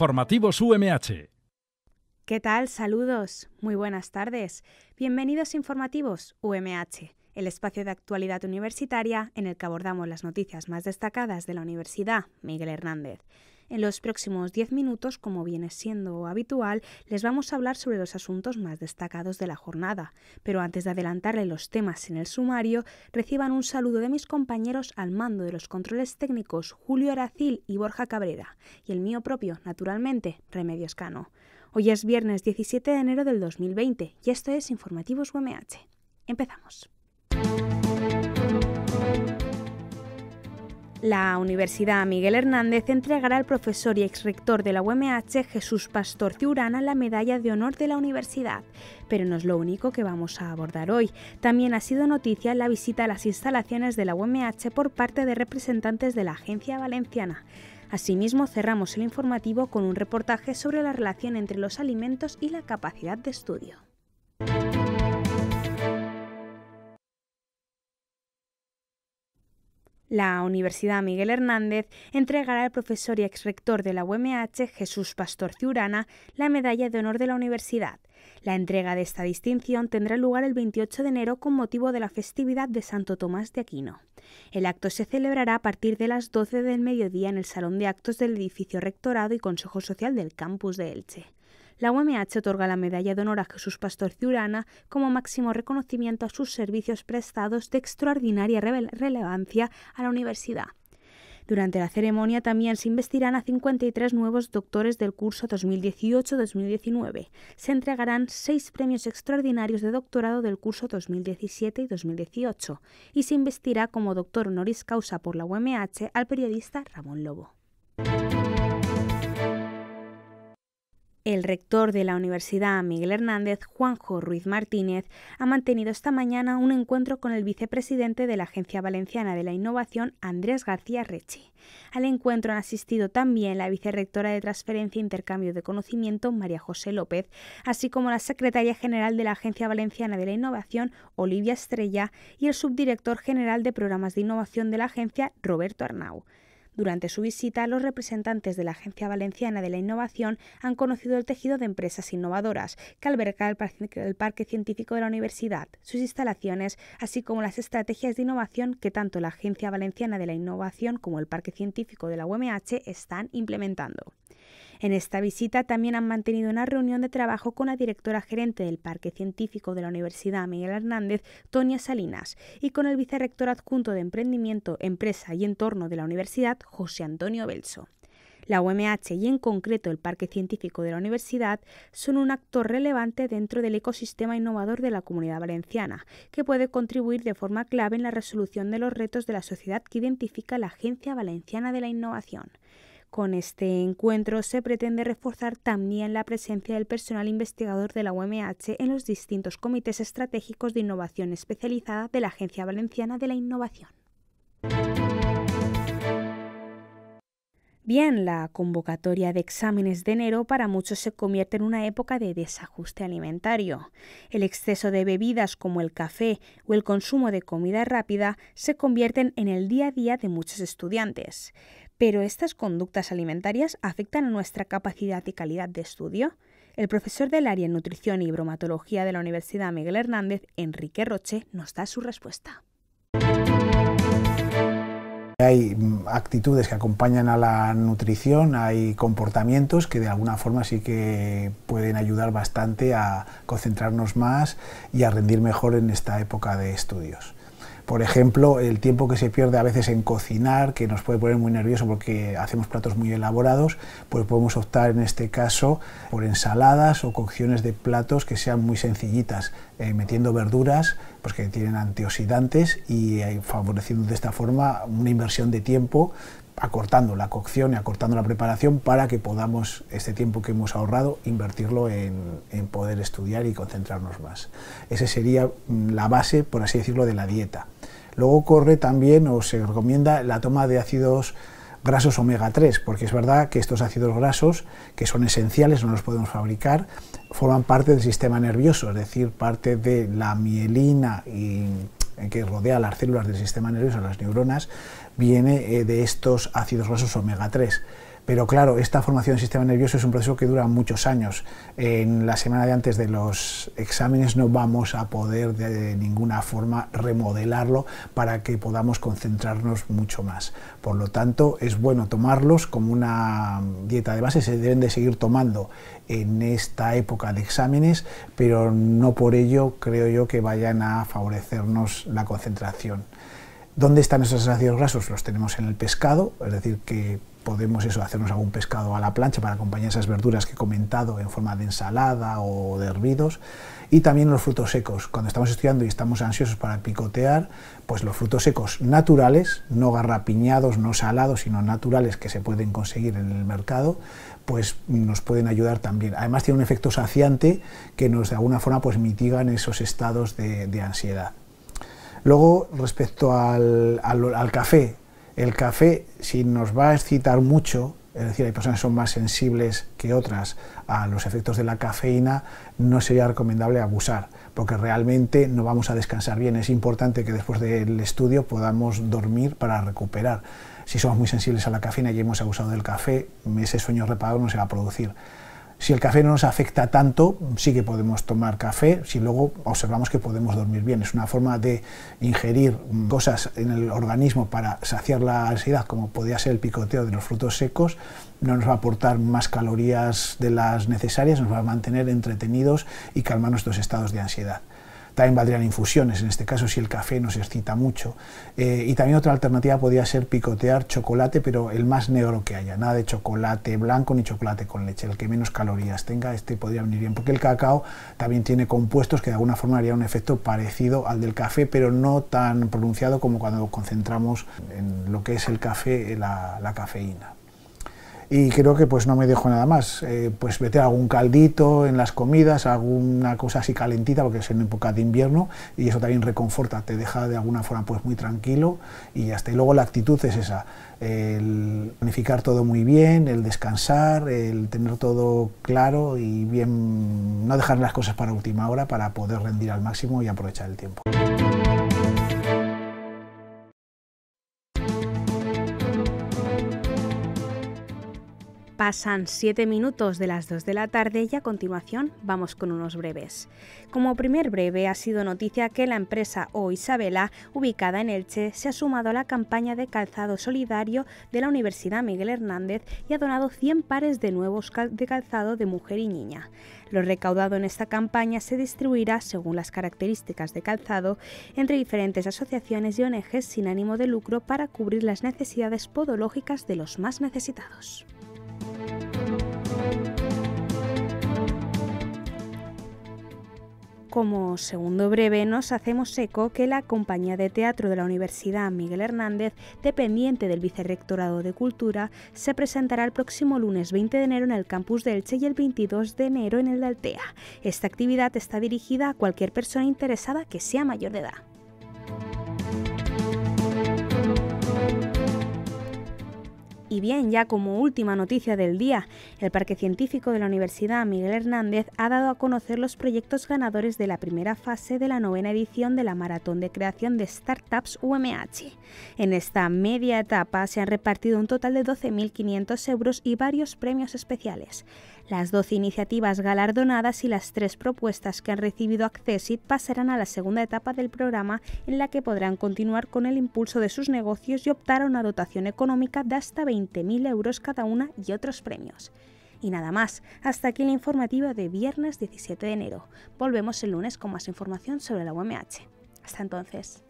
Informativos UMH. ¿Qué tal? Saludos. Muy buenas tardes. Bienvenidos a Informativos UMH, el espacio de actualidad universitaria en el que abordamos las noticias más destacadas de la Universidad Miguel Hernández. En los próximos 10 minutos, como viene siendo habitual, les vamos a hablar sobre los asuntos más destacados de la jornada. Pero antes de adelantarle los temas en el sumario, reciban un saludo de mis compañeros al mando de los controles técnicos Julio Aracil y Borja Cabrera, y el mío propio, naturalmente, Remedios Cano. Hoy es viernes 17 de enero del 2020 y esto es Informativos UMH. Empezamos. La Universidad Miguel Hernández entregará al profesor y exrector de la UMH, Jesús Pastor Ciurana, la medalla de honor de la universidad. Pero no es lo único que vamos a abordar hoy. También ha sido noticia la visita a las instalaciones de la UMH por parte de representantes de la Agencia Valenciana. Asimismo, cerramos el informativo con un reportaje sobre la relación entre los alimentos y la capacidad de estudio. La Universidad Miguel Hernández entregará al profesor y exrector de la UMH, Jesús Pastor Ciurana, la medalla de honor de la universidad. La entrega de esta distinción tendrá lugar el 28 de enero con motivo de la festividad de Santo Tomás de Aquino. El acto se celebrará a partir de las 12 del mediodía en el Salón de Actos del edificio Rectorado y Consejo Social del Campus de Elche. La UMH otorga la medalla de honor a Jesús Pastor Ciurana como máximo reconocimiento a sus servicios prestados de extraordinaria relevancia a la universidad. Durante la ceremonia también se investirán a 53 nuevos doctores del curso 2018-2019. Se entregarán seis premios extraordinarios de doctorado del curso 2017 y 2018 y se investirá como doctor honoris causa por la UMH al periodista Ramón Lobo. El rector de la Universidad Miguel Hernández, Juanjo Ruiz Martínez, ha mantenido esta mañana un encuentro con el vicepresidente de la Agencia Valenciana de la Innovación, Andrés García Reche. Al encuentro han asistido también la vicerrectora de Transferencia e Intercambio de Conocimiento, María José López, así como la secretaria general de la Agencia Valenciana de la Innovación, Olivia Estrella, y el subdirector general de Programas de Innovación de la agencia, Roberto Arnau. Durante su visita, los representantes de la Agencia Valenciana de la Innovación han conocido el tejido de empresas innovadoras que alberga el parque, científico de la universidad, sus instalaciones, así como las estrategias de innovación que tanto la Agencia Valenciana de la Innovación como el Parque Científico de la UMH están implementando. En esta visita también han mantenido una reunión de trabajo con la directora gerente del Parque Científico de la Universidad Miguel Hernández, Tonia Salinas, y con el vicerrector adjunto de Emprendimiento, Empresa y Entorno de la Universidad, José Antonio Belso. La UMH y en concreto el Parque Científico de la Universidad son un actor relevante dentro del ecosistema innovador de la comunidad valenciana, que puede contribuir de forma clave en la resolución de los retos de la sociedad que identifica la Agencia Valenciana de la Innovación. Con este encuentro se pretende reforzar también la presencia del personal investigador de la UMH en los distintos comités estratégicos de innovación especializada de la Agencia Valenciana de la Innovación. Bien, la convocatoria de exámenes de enero para muchos se convierte en una época de desajuste alimentario. El exceso de bebidas como el café o el consumo de comida rápida se convierten en el día a día de muchos estudiantes. Pero estas conductas alimentarias afectan a nuestra capacidad y calidad de estudio. El profesor del área en nutrición y bromatología de la Universidad Miguel Hernández, Enrique Roche, nos da su respuesta. Hay mm, actitudes que acompañan a la nutrición, hay comportamientos que de alguna forma sí que pueden ayudar bastante a concentrarnos más y a rendir mejor en esta época de estudios. Por ejemplo, el tiempo que se pierde a veces en cocinar, que nos puede poner muy nervioso porque hacemos platos muy elaborados, pues podemos optar en este caso por ensaladas o cocciones de platos que sean muy sencillitas, eh, metiendo verduras pues que tienen antioxidantes y eh, favoreciendo de esta forma una inversión de tiempo acortando la cocción y acortando la preparación para que podamos este tiempo que hemos ahorrado invertirlo en, poder estudiar y concentrarnos más. Esa sería mm, la base, por así decirlo, de la dieta. Luego corre también o se recomienda la toma de ácidos grasos omega 3, porque es verdad que estos ácidos grasos, que son esenciales, no los podemos fabricar, forman parte del sistema nervioso, es decir, parte de la mielina eh, que rodea las células del sistema nervioso, las neuronas, viene eh, de estos ácidos grasos omega 3. Pero claro, esta formación del sistema nervioso es un proceso que dura muchos años. En la semana de antes de los exámenes no vamos a poder de ninguna forma remodelarlo para que podamos concentrarnos mucho más. Por lo tanto, es bueno tomarlos como una dieta de base, se deben de seguir tomando en esta época de exámenes, pero no por ello creo yo que vayan a favorecernos la concentración. ¿Dónde están esos ácidos grasos? Los tenemos en el pescado, es decir, que podemos eso, hacernos algún pescado a la plancha para acompañar esas verduras que he comentado en forma de ensalada o de hervidos. Y también los frutos secos. Cuando estamos estudiando y estamos ansiosos para picotear, pues los frutos secos naturales, no garrapiñados, no salados, sino naturales que se pueden conseguir en el mercado, pues nos pueden ayudar también. Además tiene un efecto saciante que nos de alguna forma pues mitigan esos estados de, ansiedad. Luego, respecto al, al café, el café, si nos va a excitar mucho, es decir, hay personas que son más sensibles que otras a los efectos de la cafeína, no sería recomendable abusar, porque realmente no vamos a descansar bien. Es importante que después del estudio podamos dormir para recuperar. Si somos muy sensibles a la cafeína y hemos abusado del café, ese sueño reparado no se va a producir. Si el café no nos afecta tanto, sí que podemos tomar café, si luego observamos que podemos dormir bien. Es una forma de ingerir cosas en el organismo para saciar la ansiedad, como podría ser el picoteo de los frutos secos, no nos va a aportar más calorías de las necesarias, nos va a mantener entretenidos y calmar nuestros estados de ansiedad. También valdrían infusiones, en este caso si el café no se excita mucho. Eh, y también otra alternativa podría ser picotear chocolate, pero el más negro que haya. Nada de chocolate blanco ni chocolate con leche, el que menos calorías tenga, este podría venir bien. Porque el cacao también tiene compuestos que de alguna forma harían un efecto parecido al del café, pero no tan pronunciado como cuando concentramos en lo que es el café eh, la cafeína y creo que pues no me dejo nada más. Eh, pues meter algún caldito en las comidas, alguna cosa así calentita, porque es en época de invierno y eso también reconforta, te deja de alguna forma pues muy tranquilo y hasta y luego la actitud es esa, el planificar todo muy bien, el descansar, el tener todo claro y bien, no dejar las cosas para última hora para poder rendir al máximo y aprovechar el tiempo. Pasan 7 minutos de las 2 de la tarde y a continuación vamos con unos breves. Como primer breve ha sido noticia que la empresa O Isabela, ubicada en Elche, se ha sumado a la campaña de calzado solidario de la Universidad Miguel Hernández y ha donado 100 pares de nuevos de calzado de mujer y niña. Lo recaudado en esta campaña se distribuirá según las características de calzado entre diferentes asociaciones y ONGs sin ánimo de lucro para cubrir las necesidades podológicas de los más necesitados. Como segundo breve, nos hacemos eco que la Compañía de Teatro de la Universidad Miguel Hernández, dependiente del Vicerrectorado de Cultura, se presentará el próximo lunes 20 de enero en el campus de Elche y el 22 de enero en el de Altea. Esta actividad está dirigida a cualquier persona interesada que sea mayor de edad. Y bien, ya como última noticia del día, el Parque Científico de la Universidad Miguel Hernández ha dado a conocer los proyectos ganadores de la primera fase de la novena edición de la Maratón de Creación de Startups UMH. En esta media etapa se han repartido un total de 12.500 euros y varios premios especiales. Las 12 iniciativas galardonadas y las tres propuestas que han recibido Accessit pasarán a la segunda etapa del programa en la que podrán continuar con el impulso de sus negocios y optar a una dotación económica de hasta 20.000 euros cada una y otros premios. Y nada más, hasta aquí la informativa de viernes 17 de enero. Volvemos el lunes con más información sobre la UMH. Hasta entonces.